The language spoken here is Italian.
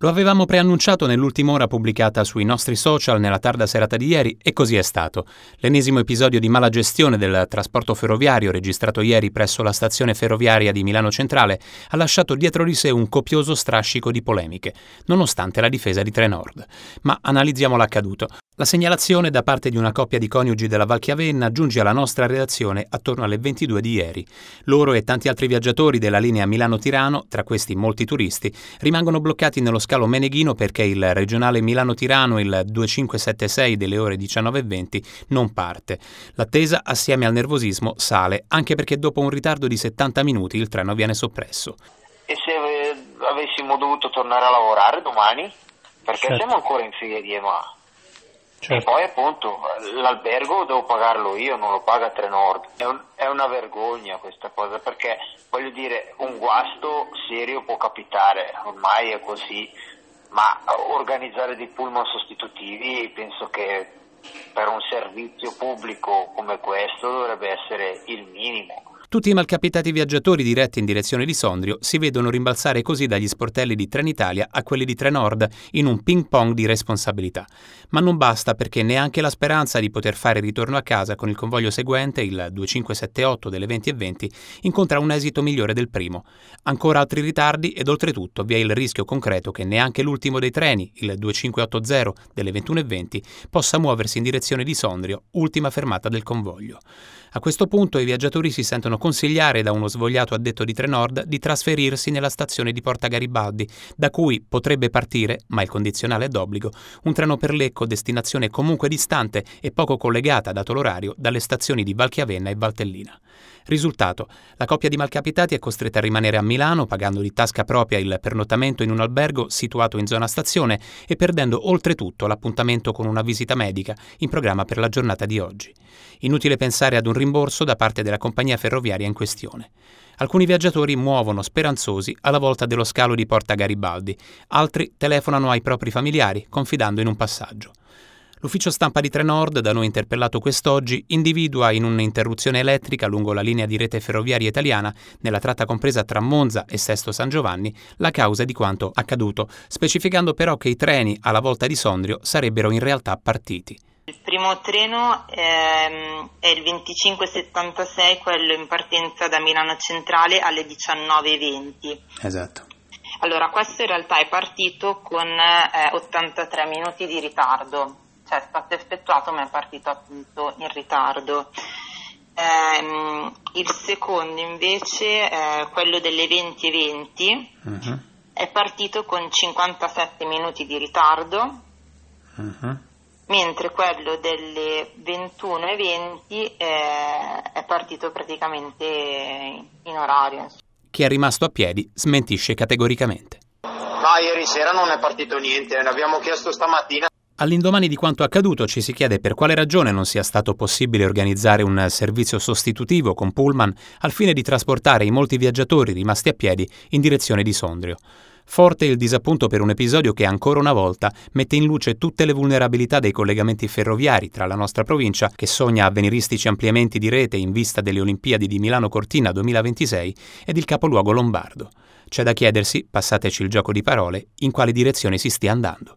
Lo avevamo preannunciato nell'ultima ora pubblicata sui nostri social nella tarda serata di ieri e così è stato. L'ennesimo episodio di mala gestione del trasporto ferroviario registrato ieri presso la stazione ferroviaria di Milano Centrale ha lasciato dietro di sé un copioso strascico di polemiche, nonostante la difesa di Trenord. Ma analizziamo l'accaduto. La segnalazione da parte di una coppia di coniugi della Valchiavenna giunge alla nostra redazione attorno alle 22 di ieri. Loro e tanti altri viaggiatori della linea Milano-Tirano, tra questi molti turisti, rimangono bloccati nello scalo Meneghino perché il regionale Milano-Tirano, il 2576 delle ore 19.20, non parte. L'attesa, assieme al nervosismo, sale, anche perché dopo un ritardo di 70 minuti il treno viene soppresso. E se eh, avessimo dovuto tornare a lavorare domani? Perché certo. siamo ancora in di EMA? Certo. E poi appunto l'albergo devo pagarlo io, non lo paga Trenord. È, un, è, una vergogna questa cosa perché voglio dire un guasto serio può capitare, ormai è così ma organizzare dei pullman sostitutivi penso che per un servizio pubblico come questo dovrebbe essere il minimo. Tutti i malcapitati viaggiatori diretti in direzione di Sondrio si vedono rimbalzare così dagli sportelli di Trenitalia a quelli di Trenord in un ping pong di responsabilità. Ma non basta perché neanche la speranza di poter fare ritorno a casa con il convoglio seguente, il 2578 delle 20.20, 20, incontra un esito migliore del primo. Ancora altri ritardi ed oltretutto vi è il rischio concreto che neanche l'ultimo dei treni, il 2580 delle 21.20, possa muoversi in direzione di Sondrio, ultima fermata del convoglio. A questo punto i viaggiatori si sentono consigliare da uno svogliato addetto di Trenord di trasferirsi nella stazione di Porta Garibaldi, da cui potrebbe partire, ma il condizionale è d'obbligo, un treno per Lecco destinazione comunque distante e poco collegata, dato l'orario, dalle stazioni di Valchiavenna e Valtellina. Risultato, la coppia di malcapitati è costretta a rimanere a Milano pagando di tasca propria il pernottamento in un albergo situato in zona stazione e perdendo oltretutto l'appuntamento con una visita medica in programma per la giornata di oggi. Inutile pensare ad un rimborso da parte della compagnia ferroviaria in questione. Alcuni viaggiatori muovono speranzosi alla volta dello scalo di Porta Garibaldi, altri telefonano ai propri familiari confidando in un passaggio. L'ufficio stampa di Trenord, da noi interpellato quest'oggi, individua in un'interruzione elettrica lungo la linea di rete ferroviaria italiana, nella tratta compresa tra Monza e Sesto San Giovanni, la causa di quanto accaduto, specificando però che i treni alla volta di Sondrio sarebbero in realtà partiti. Il primo treno ehm, è il 2576, quello in partenza da Milano Centrale alle 19.20. Esatto. Allora, questo in realtà è partito con eh, 83 minuti di ritardo cioè è stato effettuato ma è partito appunto in ritardo. Eh, il secondo invece, eh, quello delle 2020, uh-huh. Mhm. è partito con 57 minuti di ritardo, uh-huh. mentre quello delle 21.20 eh, è partito praticamente in orario. Chi è rimasto a piedi smentisce categoricamente. Ma ieri sera non è partito niente, l'abbiamo chiesto stamattina, All'indomani di quanto accaduto ci si chiede per quale ragione non sia stato possibile organizzare un servizio sostitutivo con Pullman al fine di trasportare i molti viaggiatori rimasti a piedi in direzione di Sondrio. Forte il disappunto per un episodio che ancora una volta mette in luce tutte le vulnerabilità dei collegamenti ferroviari tra la nostra provincia, che sogna avveniristici ampliamenti di rete in vista delle Olimpiadi di Milano Cortina 2026, ed il capoluogo lombardo. C'è da chiedersi, passateci il gioco di parole, in quale direzione si stia andando.